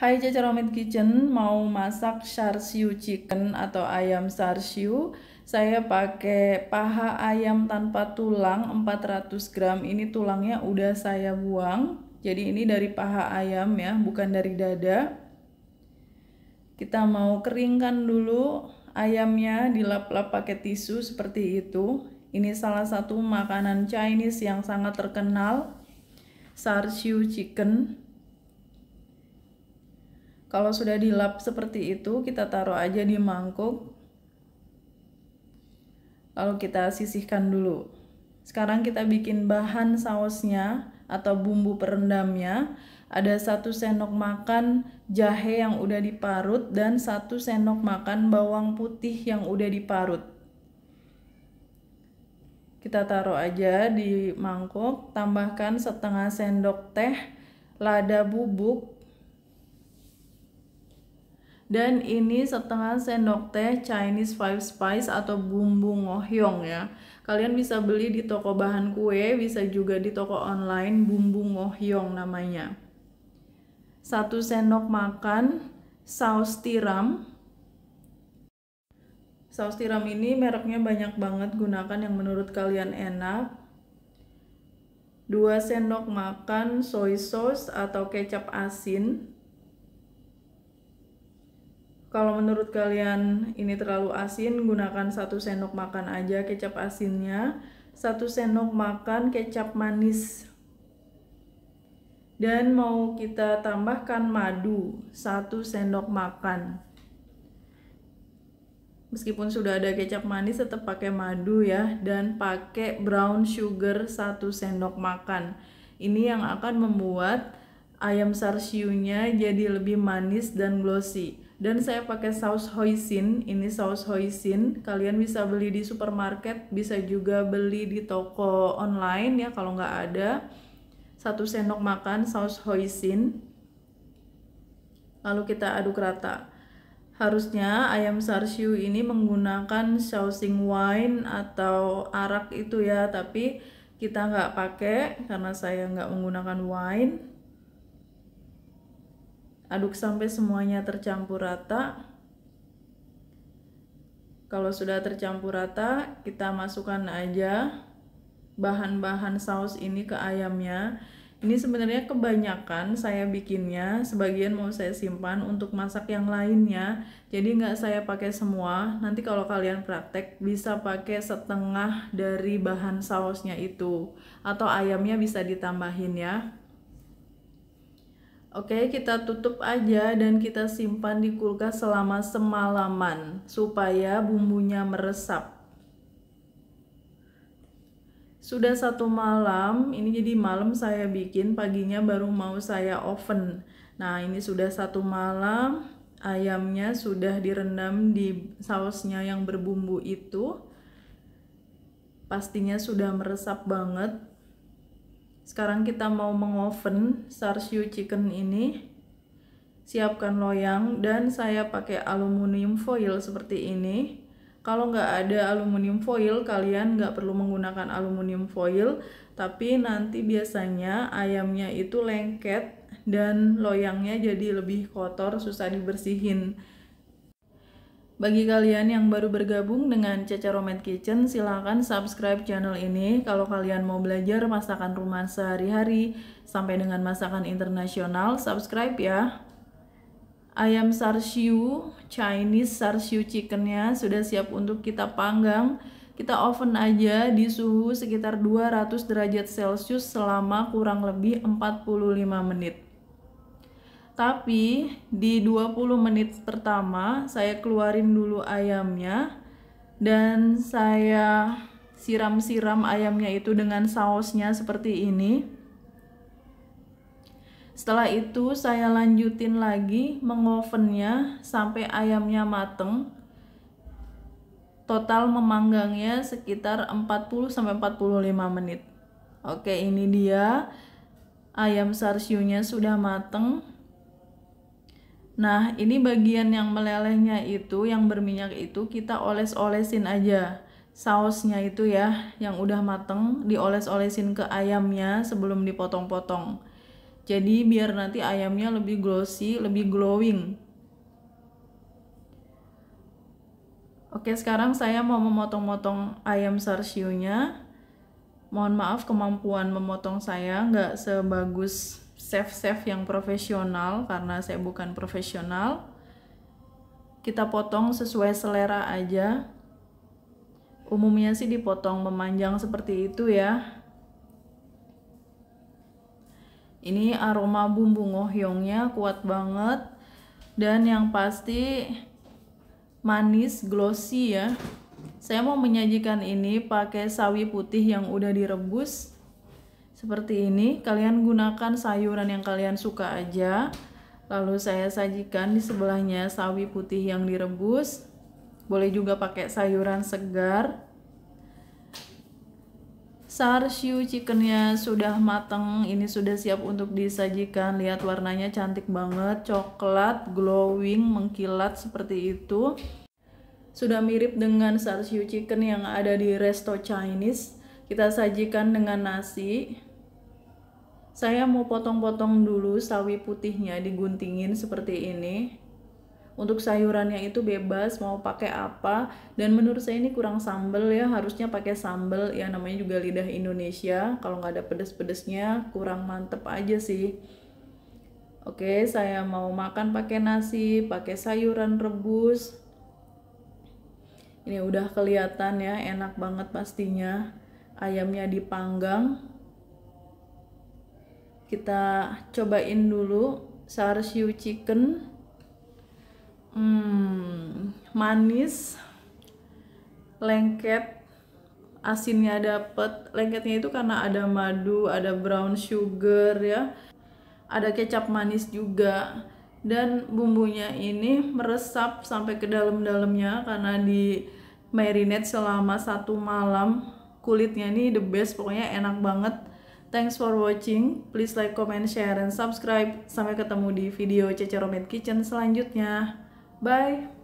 Hai Jajar Omid Kitchen, mau masak char siu chicken atau ayam char siu. Saya pakai paha ayam tanpa tulang 400 gram. Ini tulangnya udah saya buang. Jadi ini dari paha ayam ya, bukan dari dada. Kita mau keringkan dulu ayamnya, dilap-lap pakai tisu seperti itu. Ini salah satu makanan Chinese yang sangat terkenal, char siu chicken. Kalau sudah dilap seperti itu, kita taruh aja di mangkuk. Lalu kita sisihkan dulu. Sekarang kita bikin bahan sausnya atau bumbu perendamnya. Ada satu sendok makan jahe yang udah diparut dan satu sendok makan bawang putih yang udah diparut. Kita taruh aja di mangkuk. tambahkan setengah sendok teh lada bubuk dan ini setengah sendok teh Chinese five spice atau bumbu ngohyong ya. Kalian bisa beli di toko bahan kue, bisa juga di toko online bumbu ngohyong namanya. Satu sendok makan saus tiram. Saus tiram ini mereknya banyak banget, gunakan yang menurut kalian enak. Dua sendok makan soy sauce atau kecap asin, kalau menurut kalian ini terlalu asin, gunakan satu sendok makan aja kecap asinnya, satu sendok makan kecap manis. Dan mau kita tambahkan madu, satu sendok makan. Meskipun sudah ada kecap manis tetap pakai madu ya dan pakai brown sugar satu sendok makan. Ini yang akan membuat ayam sarsiunya jadi lebih manis dan glossy dan saya pakai saus hoisin ini saus hoisin kalian bisa beli di supermarket bisa juga beli di toko online ya kalau nggak ada satu sendok makan saus hoisin lalu kita aduk rata harusnya ayam sarsiu ini menggunakan sausing wine atau arak itu ya tapi kita nggak pakai karena saya nggak menggunakan wine aduk sampai semuanya tercampur rata kalau sudah tercampur rata kita masukkan aja bahan-bahan saus ini ke ayamnya ini sebenarnya kebanyakan saya bikinnya, sebagian mau saya simpan untuk masak yang lainnya. Jadi nggak saya pakai semua. Nanti kalau kalian praktek bisa pakai setengah dari bahan sausnya itu. Atau ayamnya bisa ditambahin ya. Oke, kita tutup aja dan kita simpan di kulkas selama semalaman supaya bumbunya meresap. Sudah satu malam, ini jadi malam saya bikin, paginya baru mau saya oven. Nah, ini sudah satu malam, ayamnya sudah direndam di sausnya yang berbumbu itu. Pastinya sudah meresap banget, sekarang kita mau mengoven sarsiu chicken ini siapkan loyang dan saya pakai aluminium foil seperti ini kalau nggak ada aluminium foil kalian nggak perlu menggunakan aluminium foil tapi nanti biasanya ayamnya itu lengket dan loyangnya jadi lebih kotor susah dibersihin bagi kalian yang baru bergabung dengan Caca Romet Kitchen, silahkan subscribe channel ini kalau kalian mau belajar masakan rumah sehari-hari sampai dengan masakan internasional, subscribe ya. Ayam sarsiu, Chinese sarsiu chickennya sudah siap untuk kita panggang. Kita oven aja di suhu sekitar 200 derajat Celcius selama kurang lebih 45 menit. Tapi di 20 menit pertama saya keluarin dulu ayamnya dan saya siram-siram ayamnya itu dengan sausnya seperti ini. Setelah itu saya lanjutin lagi mengovennya sampai ayamnya mateng. Total memanggangnya sekitar 40 45 menit. Oke, ini dia ayam sarsiunya sudah mateng Nah, ini bagian yang melelehnya itu, yang berminyak itu kita oles-olesin aja. Sausnya itu ya, yang udah mateng dioles-olesin ke ayamnya sebelum dipotong-potong. Jadi biar nanti ayamnya lebih glossy, lebih glowing. Oke, sekarang saya mau memotong-motong ayam sarsiunya. Mohon maaf kemampuan memotong saya nggak sebagus chef-chef yang profesional karena saya bukan profesional kita potong sesuai selera aja umumnya sih dipotong memanjang seperti itu ya ini aroma bumbu ngohyongnya kuat banget dan yang pasti manis glossy ya saya mau menyajikan ini pakai sawi putih yang udah direbus seperti ini kalian gunakan sayuran yang kalian suka aja lalu saya sajikan di sebelahnya sawi putih yang direbus boleh juga pakai sayuran segar Sarsiu chickennya sudah matang, ini sudah siap untuk disajikan. Lihat warnanya cantik banget, coklat, glowing, mengkilat seperti itu. Sudah mirip dengan sarsiu chicken yang ada di resto Chinese. Kita sajikan dengan nasi saya mau potong-potong dulu sawi putihnya diguntingin seperti ini untuk sayurannya itu bebas mau pakai apa dan menurut saya ini kurang sambel ya harusnya pakai sambel ya namanya juga lidah Indonesia kalau nggak ada pedes-pedesnya kurang mantep aja sih Oke, saya mau makan pakai nasi, pakai sayuran rebus. Ini udah kelihatan ya, enak banget pastinya. Ayamnya dipanggang, kita cobain dulu sarsiu chicken hmm, manis lengket asinnya dapet lengketnya itu karena ada madu ada brown sugar ya ada kecap manis juga dan bumbunya ini meresap sampai ke dalam-dalamnya karena di marinate selama satu malam kulitnya ini the best pokoknya enak banget Thanks for watching. Please like, comment, share, and subscribe. Sampai ketemu di video Romet Kitchen selanjutnya. Bye!